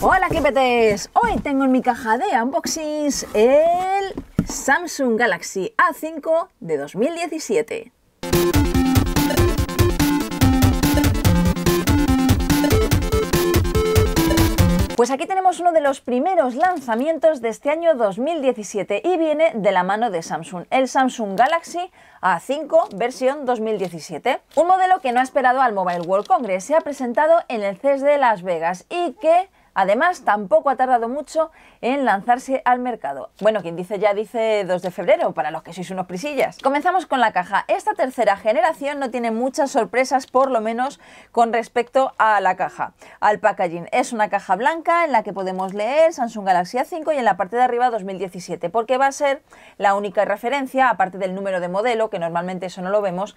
Hola clipetes, hoy tengo en mi caja de unboxings el Samsung Galaxy A5 de 2017. Pues aquí tenemos uno de los primeros lanzamientos de este año 2017 y viene de la mano de Samsung, el Samsung Galaxy A5 versión 2017. Un modelo que no ha esperado al Mobile World Congress, se ha presentado en el CES de Las Vegas y que Además, tampoco ha tardado mucho en lanzarse al mercado. Bueno, quien dice ya dice 2 de febrero, para los que sois unos prisillas. Comenzamos con la caja. Esta tercera generación no tiene muchas sorpresas, por lo menos con respecto a la caja, al packaging. Es una caja blanca en la que podemos leer Samsung Galaxy A5 y en la parte de arriba 2017, porque va a ser la única referencia, aparte del número de modelo, que normalmente eso no lo vemos,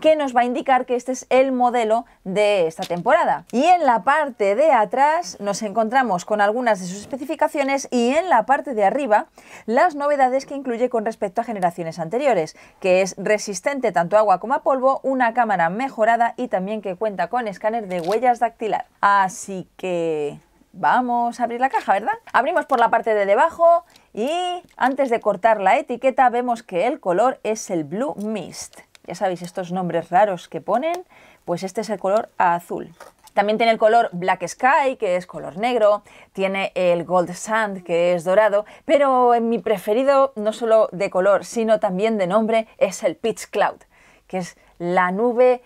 que nos va a indicar que este es el modelo de esta temporada. Y en la parte de atrás nos encontramos encontramos con algunas de sus especificaciones y en la parte de arriba las novedades que incluye con respecto a generaciones anteriores, que es resistente tanto a agua como a polvo, una cámara mejorada y también que cuenta con escáner de huellas dactilar. Así que vamos a abrir la caja, ¿verdad? Abrimos por la parte de debajo y antes de cortar la etiqueta vemos que el color es el Blue Mist. Ya sabéis, estos nombres raros que ponen, pues este es el color azul. También tiene el color Black Sky, que es color negro, tiene el Gold Sand, que es dorado, pero eh, mi preferido, no solo de color, sino también de nombre, es el Pitch Cloud, que es la nube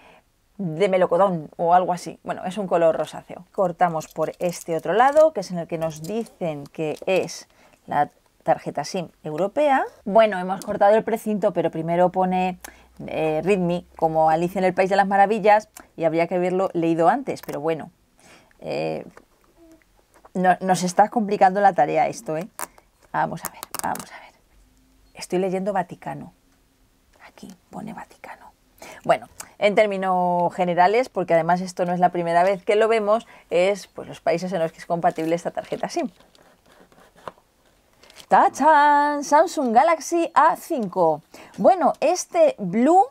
de melocodón o algo así. Bueno, es un color rosáceo. Cortamos por este otro lado, que es en el que nos dicen que es la tarjeta SIM europea. Bueno, hemos cortado el precinto, pero primero pone eh, Ritmi como Alicia en el País de las Maravillas y habría que haberlo leído antes, pero bueno. Eh, nos está complicando la tarea esto, ¿eh? Vamos a ver, vamos a ver. Estoy leyendo Vaticano. Aquí pone Vaticano. Bueno, en términos generales, porque además esto no es la primera vez que lo vemos, es pues los países en los que es compatible esta tarjeta SIM. ¡Tachán! Samsung Galaxy A5. Bueno, este blue,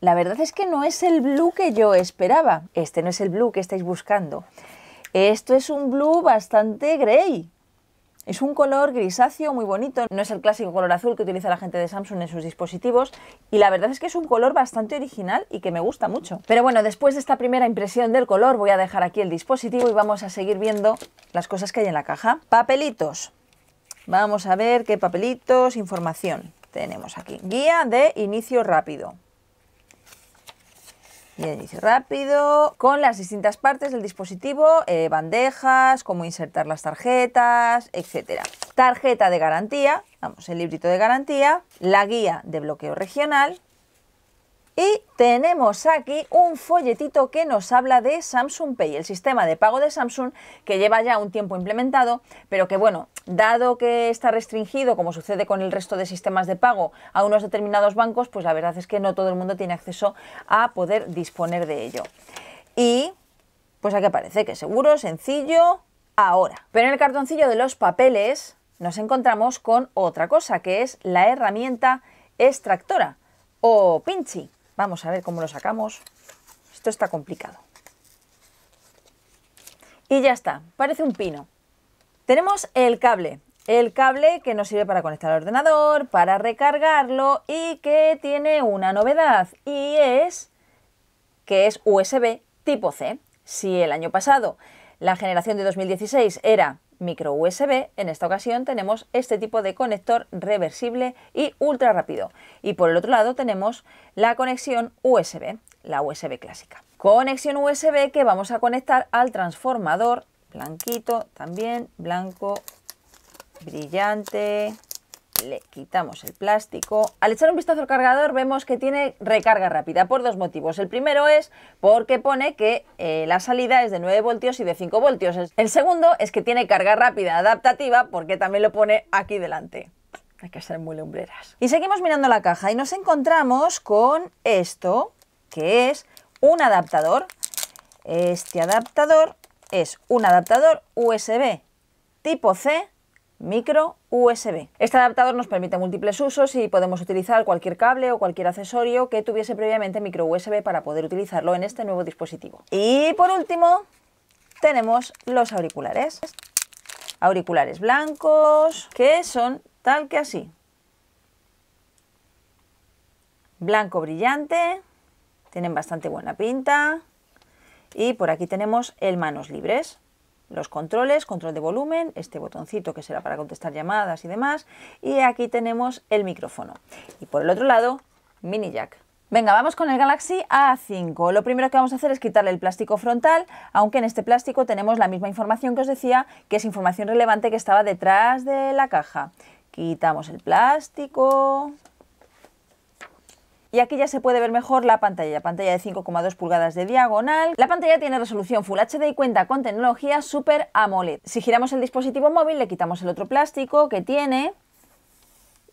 la verdad es que no es el blue que yo esperaba. Este no es el blue que estáis buscando. Esto es un blue bastante grey. Es un color grisáceo muy bonito, no es el clásico color azul que utiliza la gente de Samsung en sus dispositivos y la verdad es que es un color bastante original y que me gusta mucho. Pero bueno, después de esta primera impresión del color voy a dejar aquí el dispositivo y vamos a seguir viendo las cosas que hay en la caja. Papelitos. Vamos a ver qué papelitos, información tenemos aquí. Guía de inicio rápido. Guía de inicio rápido con las distintas partes del dispositivo, eh, bandejas, cómo insertar las tarjetas, etcétera. Tarjeta de garantía, vamos, el librito de garantía, la guía de bloqueo regional, y tenemos aquí un folletito que nos habla de Samsung Pay, el sistema de pago de Samsung que lleva ya un tiempo implementado, pero que bueno, dado que está restringido, como sucede con el resto de sistemas de pago, a unos determinados bancos, pues la verdad es que no todo el mundo tiene acceso a poder disponer de ello. Y pues aquí parece que seguro, sencillo, ahora. Pero en el cartoncillo de los papeles nos encontramos con otra cosa, que es la herramienta extractora o pinchi Vamos a ver cómo lo sacamos. Esto está complicado. Y ya está, parece un pino. Tenemos el cable, el cable que nos sirve para conectar al ordenador, para recargarlo y que tiene una novedad y es que es USB tipo C. Si el año pasado la generación de 2016 era micro USB. En esta ocasión tenemos este tipo de conector reversible y ultra rápido. Y por el otro lado tenemos la conexión USB, la USB clásica. Conexión USB que vamos a conectar al transformador, blanquito también, blanco, brillante, le quitamos el plástico. Al echar un vistazo al cargador vemos que tiene recarga rápida por dos motivos. El primero es porque pone que eh, la salida es de 9 voltios y de 5 voltios. El segundo es que tiene carga rápida adaptativa porque también lo pone aquí delante. Hay que ser muy lumbreras. Y seguimos mirando la caja y nos encontramos con esto, que es un adaptador. Este adaptador es un adaptador USB tipo C micro USB. Este adaptador nos permite múltiples usos y podemos utilizar cualquier cable o cualquier accesorio que tuviese previamente micro USB para poder utilizarlo en este nuevo dispositivo. Y por último, tenemos los auriculares. Auriculares blancos, que son tal que así. Blanco brillante, tienen bastante buena pinta. Y por aquí tenemos el manos libres los controles, control de volumen, este botoncito que será para contestar llamadas y demás, y aquí tenemos el micrófono. Y por el otro lado, mini jack. Venga, vamos con el Galaxy A5. Lo primero que vamos a hacer es quitarle el plástico frontal, aunque en este plástico tenemos la misma información que os decía, que es información relevante que estaba detrás de la caja. Quitamos el plástico, y aquí ya se puede ver mejor la pantalla, pantalla de 5,2 pulgadas de diagonal. La pantalla tiene resolución Full HD y cuenta con tecnología Super AMOLED. Si giramos el dispositivo móvil le quitamos el otro plástico que tiene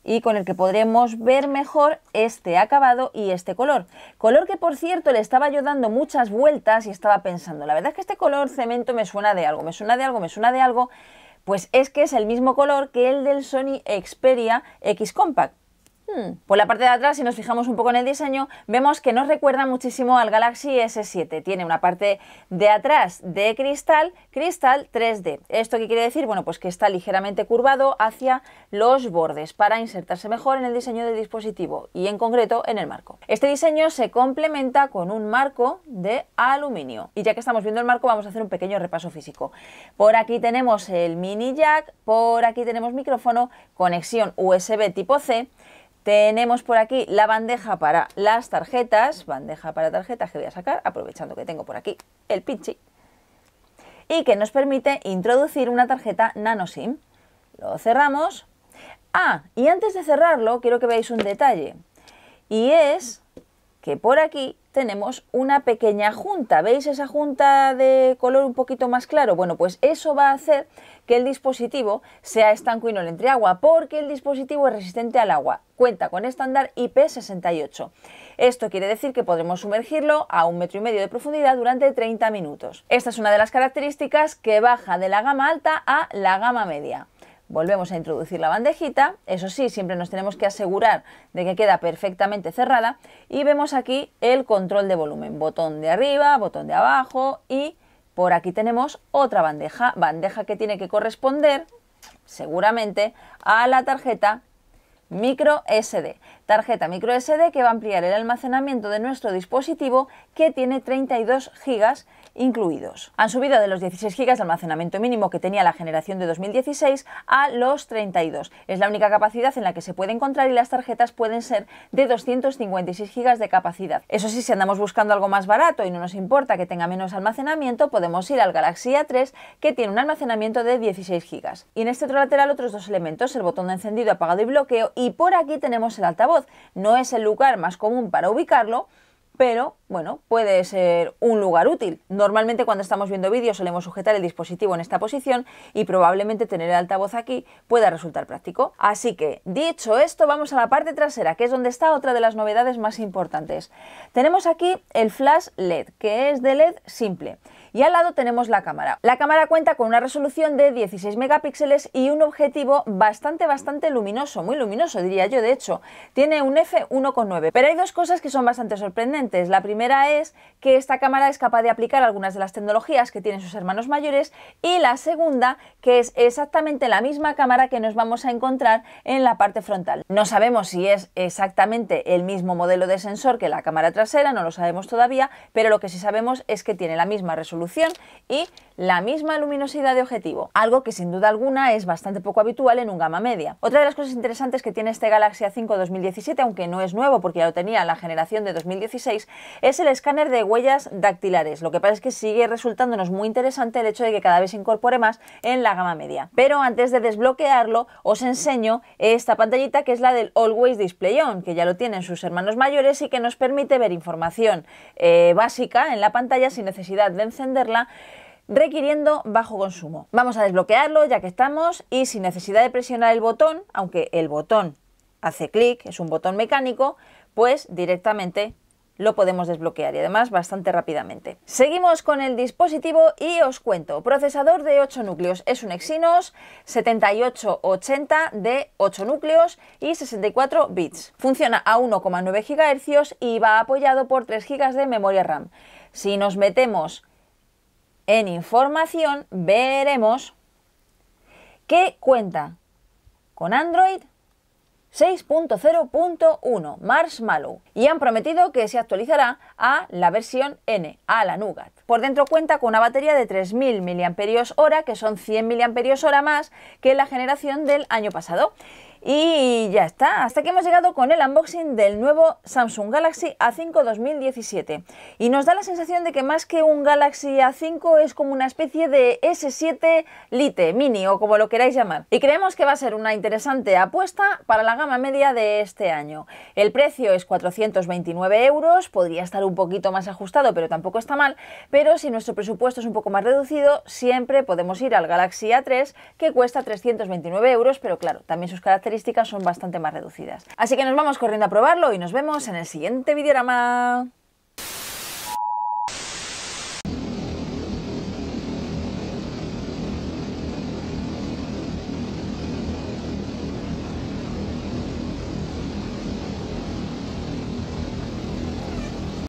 y con el que podremos ver mejor este acabado y este color. Color que por cierto le estaba yo dando muchas vueltas y estaba pensando, la verdad es que este color cemento me suena de algo, me suena de algo, me suena de algo, pues es que es el mismo color que el del Sony Xperia X Compact. Hmm. Por la parte de atrás, si nos fijamos un poco en el diseño, vemos que nos recuerda muchísimo al Galaxy S7. Tiene una parte de atrás de cristal, cristal 3D. ¿Esto qué quiere decir? Bueno, pues que está ligeramente curvado hacia los bordes para insertarse mejor en el diseño del dispositivo y en concreto en el marco. Este diseño se complementa con un marco de aluminio. Y ya que estamos viendo el marco, vamos a hacer un pequeño repaso físico. Por aquí tenemos el mini jack, por aquí tenemos micrófono, conexión USB tipo C, tenemos por aquí la bandeja para las tarjetas, bandeja para tarjetas que voy a sacar, aprovechando que tengo por aquí el pinchi, y que nos permite introducir una tarjeta nano SIM. Lo cerramos. Ah, y antes de cerrarlo, quiero que veáis un detalle, y es que por aquí tenemos una pequeña junta. ¿Veis esa junta de color un poquito más claro? Bueno, pues eso va a hacer que el dispositivo sea estanco y no le entre agua, porque el dispositivo es resistente al agua. Cuenta con estándar IP68. Esto quiere decir que podremos sumergirlo a un metro y medio de profundidad durante 30 minutos. Esta es una de las características que baja de la gama alta a la gama media. Volvemos a introducir la bandejita, eso sí, siempre nos tenemos que asegurar de que queda perfectamente cerrada y vemos aquí el control de volumen, botón de arriba, botón de abajo y por aquí tenemos otra bandeja, bandeja que tiene que corresponder seguramente a la tarjeta micro SD. Tarjeta micro sd que va a ampliar el almacenamiento de nuestro dispositivo que tiene 32 GB incluidos. Han subido de los 16 GB de almacenamiento mínimo que tenía la generación de 2016 a los 32. Es la única capacidad en la que se puede encontrar y las tarjetas pueden ser de 256 GB de capacidad. Eso sí, si andamos buscando algo más barato y no nos importa que tenga menos almacenamiento, podemos ir al Galaxy A3 que tiene un almacenamiento de 16 GB. Y en este otro lateral otros dos elementos, el botón de encendido, apagado y bloqueo y por aquí tenemos el altavoz no es el lugar más común para ubicarlo, pero bueno, puede ser un lugar útil. Normalmente cuando estamos viendo vídeos solemos sujetar el dispositivo en esta posición y probablemente tener el altavoz aquí pueda resultar práctico. Así que, dicho esto, vamos a la parte trasera, que es donde está otra de las novedades más importantes. Tenemos aquí el flash LED, que es de LED simple. Y al lado tenemos la cámara. La cámara cuenta con una resolución de 16 megapíxeles y un objetivo bastante, bastante luminoso, muy luminoso diría yo, de hecho. Tiene un f1.9, pero hay dos cosas que son bastante sorprendentes. La primera primera es que esta cámara es capaz de aplicar algunas de las tecnologías que tienen sus hermanos mayores y la segunda que es exactamente la misma cámara que nos vamos a encontrar en la parte frontal. No sabemos si es exactamente el mismo modelo de sensor que la cámara trasera, no lo sabemos todavía, pero lo que sí sabemos es que tiene la misma resolución y la misma luminosidad de objetivo, algo que sin duda alguna es bastante poco habitual en un gama media. Otra de las cosas interesantes que tiene este Galaxy A5 2017, aunque no es nuevo porque ya lo tenía la generación de 2016, es el escáner de huellas dactilares. Lo que pasa es que sigue resultándonos muy interesante el hecho de que cada vez se incorpore más en la gama media. Pero antes de desbloquearlo, os enseño esta pantallita que es la del Always Display On, que ya lo tienen sus hermanos mayores y que nos permite ver información eh, básica en la pantalla sin necesidad de encenderla requiriendo bajo consumo. Vamos a desbloquearlo ya que estamos y sin necesidad de presionar el botón, aunque el botón hace clic, es un botón mecánico, pues directamente lo podemos desbloquear y además bastante rápidamente. Seguimos con el dispositivo y os cuento. Procesador de 8 núcleos es un Exynos 7880 de 8 núcleos y 64 bits. Funciona a 1,9 GHz y va apoyado por 3 GB de memoria RAM. Si nos metemos en información, veremos que cuenta con Android, 6.0.1 Marshmallow y han prometido que se actualizará a la versión N, a la Nougat. Por dentro cuenta con una batería de 3.000 mAh, que son 100 mAh más que la generación del año pasado y ya está, hasta que hemos llegado con el unboxing del nuevo Samsung Galaxy A5 2017. Y nos da la sensación de que más que un Galaxy A5 es como una especie de S7 Lite, mini o como lo queráis llamar. Y creemos que va a ser una interesante apuesta para la gama media de este año. El precio es 429 euros, podría estar un poquito más ajustado, pero tampoco está mal. Pero si nuestro presupuesto es un poco más reducido, siempre podemos ir al Galaxy A3 que cuesta 329 euros, pero claro, también sus características son bastante más reducidas. Así que nos vamos corriendo a probarlo y nos vemos en el siguiente videorama.